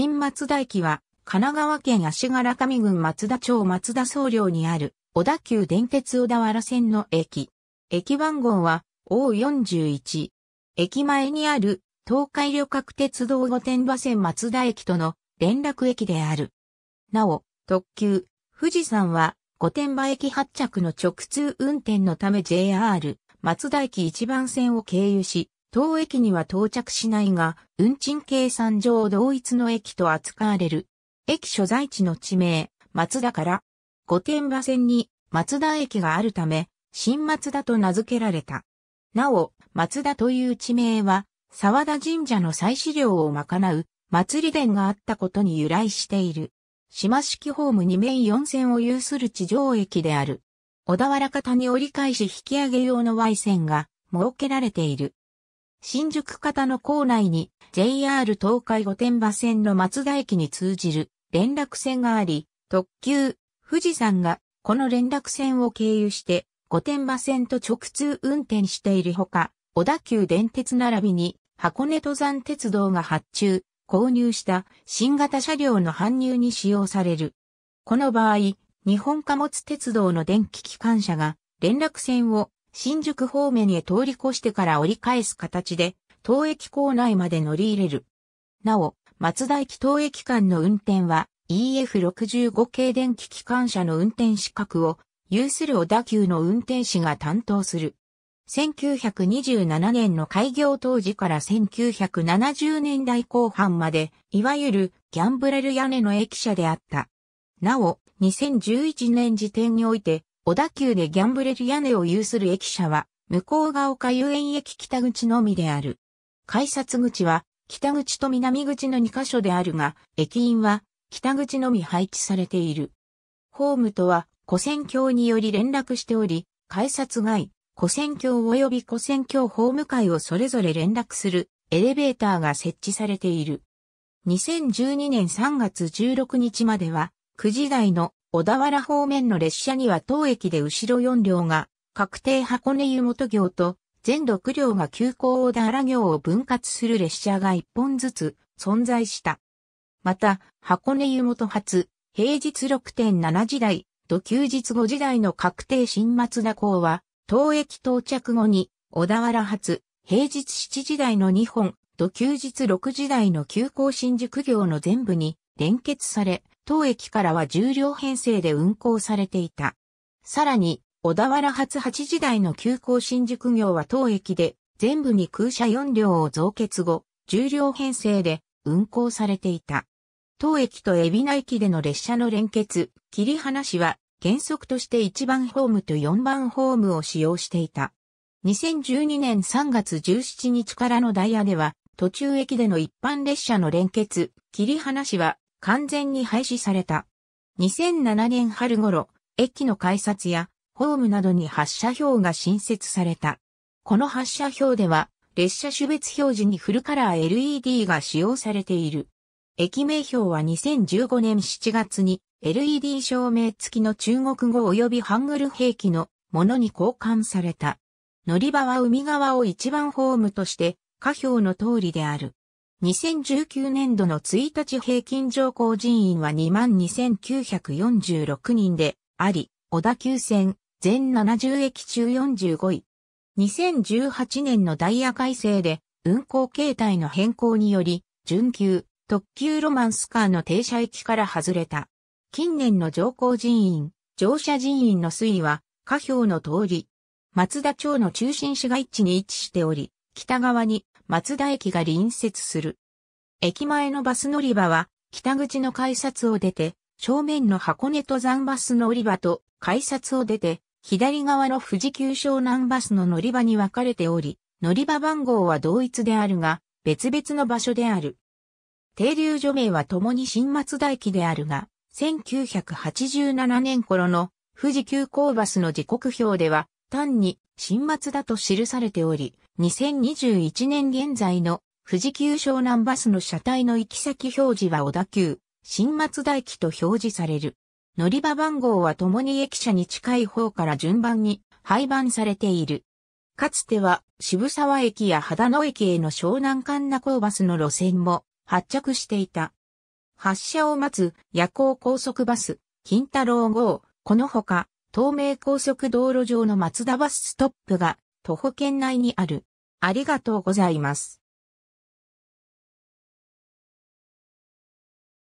新松田駅は、神奈川県足柄上郡松田町松田総領にある、小田急電鉄小田原線の駅。駅番号は、O41。駅前にある、東海旅客鉄道御殿場線松田駅との連絡駅である。なお、特急、富士山は、御殿場駅発着の直通運転のため JR、松田駅1番線を経由し、当駅には到着しないが、運賃計算上同一の駅と扱われる。駅所在地の地名、松田から、御殿場線に松田駅があるため、新松田と名付けられた。なお、松田という地名は、沢田神社の祭祀料を賄う祭り殿があったことに由来している。島式ホーム2面4線を有する地上駅である。小田原方に折り返し引き上げ用の Y 線が設けられている。新宿方の構内に JR 東海御殿場線の松田駅に通じる連絡線があり、特急、富士山がこの連絡線を経由して御殿場線と直通運転しているほか、小田急電鉄並びに箱根登山鉄道が発注、購入した新型車両の搬入に使用される。この場合、日本貨物鉄道の電気機関車が連絡線を新宿方面へ通り越してから折り返す形で、当駅構内まで乗り入れる。なお、松田駅当駅間の運転は EF65 系電気機関車の運転資格を有する小田急の運転士が担当する。1927年の開業当時から1970年代後半まで、いわゆるギャンブレル屋根の駅舎であった。なお、2011年時点において、小田急でギャンブレル屋根を有する駅舎は、向こう側丘遊園駅北口のみである。改札口は、北口と南口の2カ所であるが、駅員は、北口のみ配置されている。ホームとは、古線橋により連絡しており、改札外、古線橋及び古線橋ホーム会をそれぞれ連絡するエレベーターが設置されている。2012年3月16日までは、9時台の小田原方面の列車には当駅で後ろ4両が、確定箱根湯本行と、全6両が急行小田原行を分割する列車が1本ずつ存在した。また、箱根湯本発、平日6.7時台、と休日5時台の確定新松田港は、当駅到着後に、小田原発、平日7時台の2本、と休日6時台の急行新宿行の全部に連結され、当駅からは重量編成で運行されていた。さらに、小田原発8時台の急行新宿業は当駅で、全部に空車4両を増結後、重量編成で運行されていた。当駅と海老名駅での列車の連結、切り離しは原則として1番ホームと4番ホームを使用していた。2012年3月17日からのダイヤでは、途中駅での一般列車の連結、切り離しは完全に廃止された。2007年春頃、駅の改札やホームなどに発車表が新設された。この発車表では、列車種別表示にフルカラー LED が使用されている。駅名表は2015年7月に LED 照明付きの中国語及びハングル兵器のものに交換された。乗り場は海側を一番ホームとして、下表の通りである。2019年度の1日平均乗降人員は22,946人であり、小田急線全70駅中45位。2018年のダイヤ改正で運行形態の変更により、準急、特急ロマンスカーの停車駅から外れた。近年の乗降人員、乗車人員の推移は、下表の通り、松田町の中心市街地に位置しており、北側に松田駅が隣接する。駅前のバス乗り場は、北口の改札を出て、正面の箱根登山バス乗り場と改札を出て、左側の富士急湘南バスの乗り場に分かれており、乗り場番号は同一であるが、別々の場所である。停留所名は共に新松田駅であるが、1987年頃の富士急行バスの時刻表では、単に新松田と記されており、2021年現在の富士急湘南バスの車体の行き先表示は小田急、新松田駅と表示される。乗り場番号は共に駅舎に近い方から順番に廃盤されている。かつては渋沢駅や秦野駅への湘南神奈港バスの路線も発着していた。発車を待つ夜行高速バス、金太郎号、このほか、東名高速道路上の松田バスストップが徒歩圏内にある。ありがとうございます。